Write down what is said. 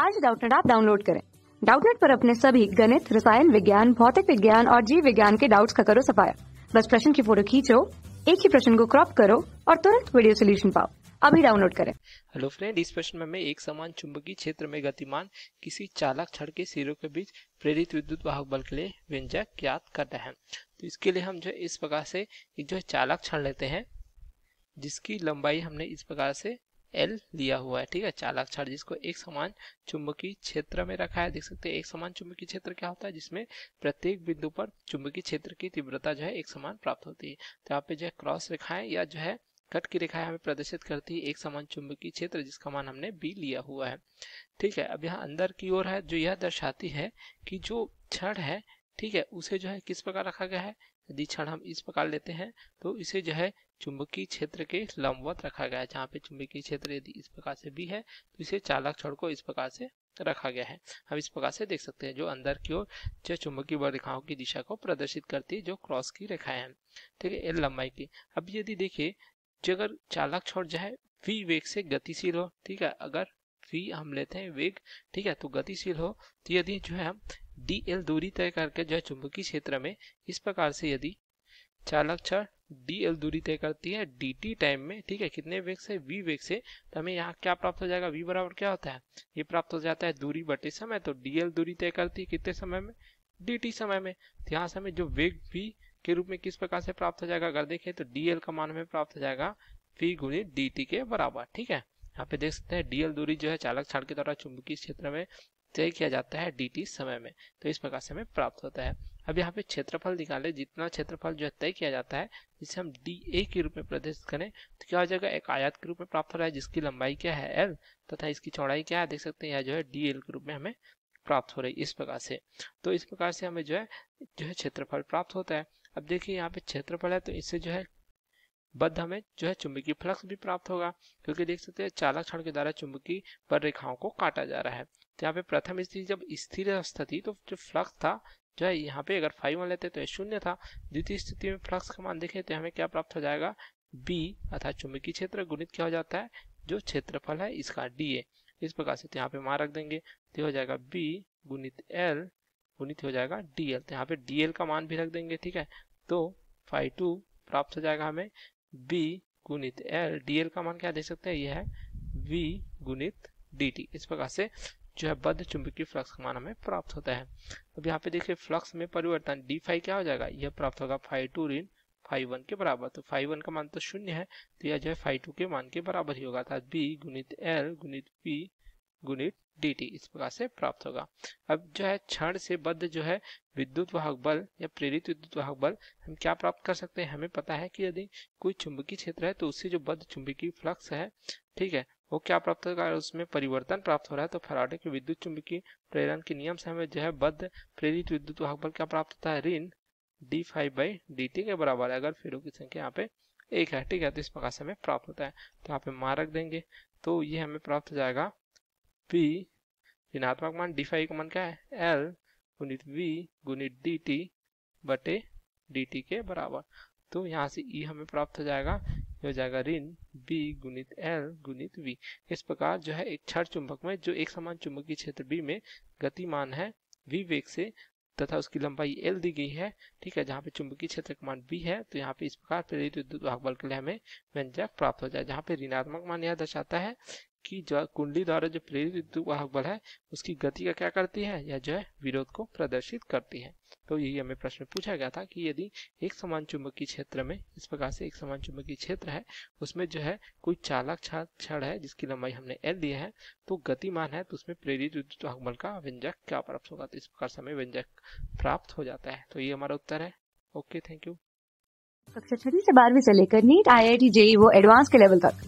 आज डाउटनेट आप डाउनलोड करें डाउटनेट पर अपने सभी गणित रसायन विज्ञान भौतिक विज्ञान और जीव विज्ञान के डाउट्स का करो सफाया बस प्रश्न की फोटो खींचो एक ही प्रश्न को क्रॉप करो और तुरंत वीडियो सोल्यूशन पाओ अभी डाउनलोड करें हेलो फ्रेंड इस प्रश्न में मैं एक समान चुंबकीय क्षेत्र में गतिमान किसी चालक छड़ के सिरों के बीच प्रेरित विद्युत वाहक बल के लिए व्यंजक ज्ञात करते हैं तो इसके लिए हम जो इस प्रकार से एक जो चालक छड़ लेते हैं जिसकी लंबाई हमने इस प्रकार से एल लिया हुआ है ठीक है चालक छड़ जिसको एक समान चुंबकीय क्षेत्र में रखा है देख सकते हैं एक समान चुंबकीय क्षेत्र क्या होता है जिसमें प्रत्येक बिंदु पर चुंबकीय क्षेत्र की तीव्रता जो है एक समान प्राप्त होती है तो यहाँ पे जो है क्रॉस रेखाएं या जो है कट की रेखाएं हमें प्रदर्शित करती है एक समान चुंबकीय क्षेत्र जिसका मान हमने बी लिया हुआ है ठीक है अब यहाँ अंदर की ओर है जो यह दर्शाती है कि जो क्षण है ठीक है उसे जो है किस प्रकार रखा गया है यदि क्षण हम इस प्रकार लेते हैं तो इसे जो है चुंबकीय क्षेत्र के लंबवत रखा गया है जहाँ पे चुंबकीय क्षेत्र यदि इस प्रकार से भी है तो इसे चालक क्षण को इस प्रकार से रखा गया है हम इस प्रकार से देख सकते हैं जो अंदर की ओर जो चुंबकीय बल रेखाओं की दिशा को प्रदर्शित करती है जो क्रॉस की रेखाएं हैं ठीक है एल लंबाई की अब यदि देखिए जो अगर चालक छोड़ जो है वी वेग से गतिशील हो ठीक है अगर थ्री हम लेते हैं वेग ठीक है तो गतिशील हो तो यदि जो है हम डी एल दूरी तय करके जो है चुंबकीय क्षेत्र में इस प्रकार से यदि चालक छ डी एल दूरी तय करती है डी टी टाइम में ठीक है कितने वेग से वी वेग से तो हमें यहाँ क्या प्राप्त हो जाएगा वी बराबर क्या होता है ये प्राप्त हो जाता है दूरी बटे समय तो डी एल दूरी तय करती है कितने समय में डी टी समय में तो यहाँ से हमें जो वेग वी के रूप में किस प्रकार से प्राप्त हो जाएगा अगर देखें तो डी एल का मान हमें प्राप्त हो जाएगा वी गुणी डी टी के बराबर ठीक है यहाँ पे देख सकते हैं डीएल दूरी जो है चालक छाल के द्वारा चुंबकीय क्षेत्र में तय किया जाता है डी समय में तो इस प्रकार से हमें प्राप्त होता है अब यहाँ पे क्षेत्रफल निकाले जितना क्षेत्रफल जो है तय किया जाता है जिसे हम डी ए के रूप में प्रदर्शित करें तो क्या हो जाएगा एक आयात के रूप में प्राप्त हो रहा है जिसकी लंबाई क्या है एल तथा इसकी चौड़ाई क्या है देख सकते हैं यह जो है डी एल के रूप में हमें प्राप्त हो रही है इस प्रकार से तो इस प्रकार से हमें जो है जो है क्षेत्रफल प्राप्त होता है अब देखिए यहाँ पे क्षेत्रफल है तो इससे जो है बद्ध हमें जो है चुंबकीय फ्लक्स भी प्राप्त होगा क्योंकि देख सकते हैं चालक क्षण के द्वारा चुंबकीय पर रेखाओं को काटा जा रहा है तो यहाँ पे प्रथम स्थिति जब स्थिर अवस्था थी तो जो फ्लक्स था जो है यहाँ पे अगर फाइव मान लेते तो शून्य था द्वितीय स्थिति में फ्लक्स का मान देखें तो हमें क्या प्राप्त हो जाएगा बी अर्थात चुंबकीय क्षेत्र गुणित क्या हो जाता है जो क्षेत्रफल है इसका डी ए इस प्रकार से तो यहाँ पे मान रख देंगे तो हो जाएगा बी गुणित एल गुणित हो जाएगा डी एल तो यहाँ पे डी एल का मान भी रख देंगे ठीक है तो फाइव टू प्राप्त हो जाएगा हमें बी गुणित एल डीएल का मान क्या देख सकते हैं यह है v गुणित डी इस प्रकार से जो है बद्ध चुंबकीय फ्लक्स का मान हमें प्राप्त होता है अब यहाँ पे देखिए फ्लक्स में परिवर्तन डी फाइव क्या हो जाएगा यह प्राप्त होगा फाइव टू ऋण फाइव वन के बराबर तो फाइव वन का मान तो शून्य है तो यह जो है फाइव टू के मान के बराबर ही होगा अर्थात बी गुणित एल गुणित पी गुणित डी इस प्रकार से प्राप्त होगा अब जो है क्षण से बद्ध जो है विद्युत वाहक बल या प्रेरित विद्युत वाहक बल हम क्या प्राप्त कर सकते हैं हमें पता है कि यदि कोई चुंबकीय क्षेत्र है तो उससे जो बद्ध चुंबकीय फ्लक्स है ठीक है वो क्या प्राप्त होगा उसमें परिवर्तन प्राप्त हो रहा है तो फराडे के विद्युत चुंबकीय प्रेरण के नियम से हमें जो है बद्ध प्रेरित विद्युत वाहक बल क्या प्राप्त होता है ऋण D five by D T के बराबर है अगर फेरों की संख्या यहाँ पे एक है ठीक है तो इस प्रकार से हमें प्राप्त होता है तो यहाँ पे मारक देंगे तो ये हमें प्राप्त हो जाएगा v ऋणात्मक मान डी फाइव का मान क्या है एल गुणित वी गुणित डी टी बटे डी टी के बराबर तो यहाँ से ई e हमें प्राप्त हो जाएगा हो जाएगा ऋण बी गुणित एल गुणित वी इस प्रकार जो है एक छठ चुंबक में जो एक समान चुंबकीय क्षेत्र बी में गतिमान है वी वेग से तथा उसकी लंबाई एल दी गई है ठीक है जहाँ पे चुंबकीय क्षेत्र का मान बी है तो यहाँ पे इस प्रकार प्रेरित विद्युत भाग बल के लिए हमें व्यंजक प्राप्त हो जाए जहाँ पे ऋणात्मक मान यह दर्शाता है कि जो कुंडली द्वारा जो प्रेरित वाहक बल है उसकी गति का क्या करती है या जो है विरोध को प्रदर्शित करती है तो यही हमें प्रश्न पूछा गया था कि यदि एक समान चुंबकीय क्षेत्र में इस प्रकार से एक समान चुंबकीय क्षेत्र है उसमें जो है कोई चालक क्षण है जिसकी लंबाई हमने एल दिया है तो गतिमान है तो उसमें प्रेरित विद्युत वाहक बल का व्यंजक क्या प्राप्त होगा तो इस प्रकार से हमें व्यंजक प्राप्त हो जाता है तो ये हमारा उत्तर है ओके थैंक यू कक्षा छठी से बारहवीं से लेकर NEET I I T JEE वो एडवांस के लेवल तक